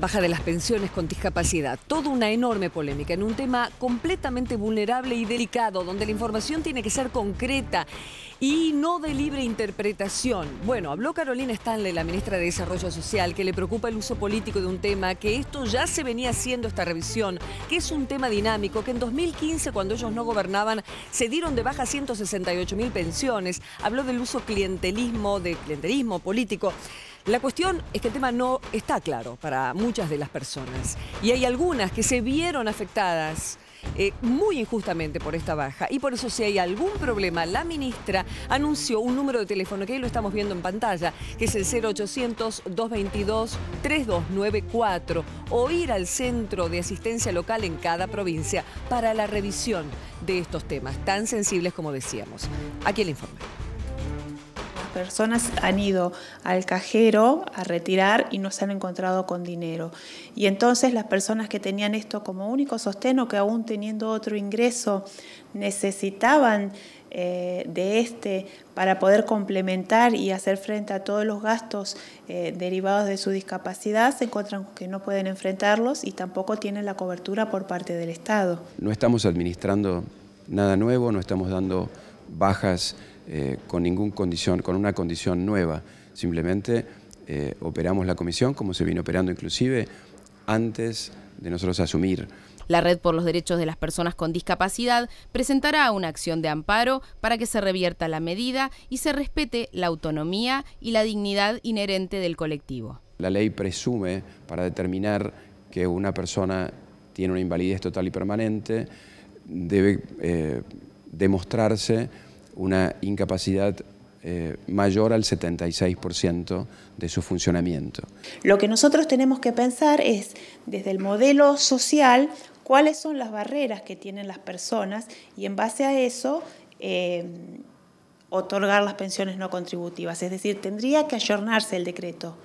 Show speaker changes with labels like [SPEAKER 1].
[SPEAKER 1] baja de las pensiones con discapacidad. Toda una enorme polémica en un tema completamente vulnerable y delicado, donde la información tiene que ser concreta y no de libre interpretación. Bueno, habló Carolina Stanley, la ministra de Desarrollo Social, que le preocupa el uso político de un tema, que esto ya se venía haciendo esta revisión, que es un tema dinámico, que en 2015, cuando ellos no gobernaban, se dieron de baja 168 mil pensiones. Habló del uso clientelismo, de clientelismo político. La cuestión es que el tema no está claro para muchas de las personas y hay algunas que se vieron afectadas eh, muy injustamente por esta baja. Y por eso si hay algún problema, la ministra anunció un número de teléfono que ahí lo estamos viendo en pantalla, que es el 0800-222-3294 o ir al centro de asistencia local en cada provincia para la revisión de estos temas tan sensibles como decíamos. Aquí el informe personas han ido al cajero a retirar y no se han
[SPEAKER 2] encontrado con dinero. Y entonces las personas que tenían esto como único sostén que aún teniendo otro ingreso necesitaban eh, de este para poder complementar y hacer frente a todos los gastos eh, derivados de su discapacidad, se encuentran que no pueden enfrentarlos y tampoco tienen la cobertura por parte del Estado.
[SPEAKER 3] No estamos administrando nada nuevo, no estamos dando bajas eh, con, ninguna condición, con una condición nueva. Simplemente eh, operamos la comisión como se viene operando inclusive antes de nosotros asumir.
[SPEAKER 4] La Red por los Derechos de las Personas con Discapacidad presentará una acción de amparo para que se revierta la medida y se respete la autonomía y la dignidad inherente del colectivo.
[SPEAKER 3] La ley presume para determinar que una persona tiene una invalidez total y permanente, debe eh, demostrarse una incapacidad eh, mayor al 76% de su funcionamiento.
[SPEAKER 2] Lo que nosotros tenemos que pensar es, desde el modelo social, cuáles son las barreras que tienen las personas y en base a eso eh, otorgar las pensiones no contributivas. Es decir, tendría que ayornarse el decreto.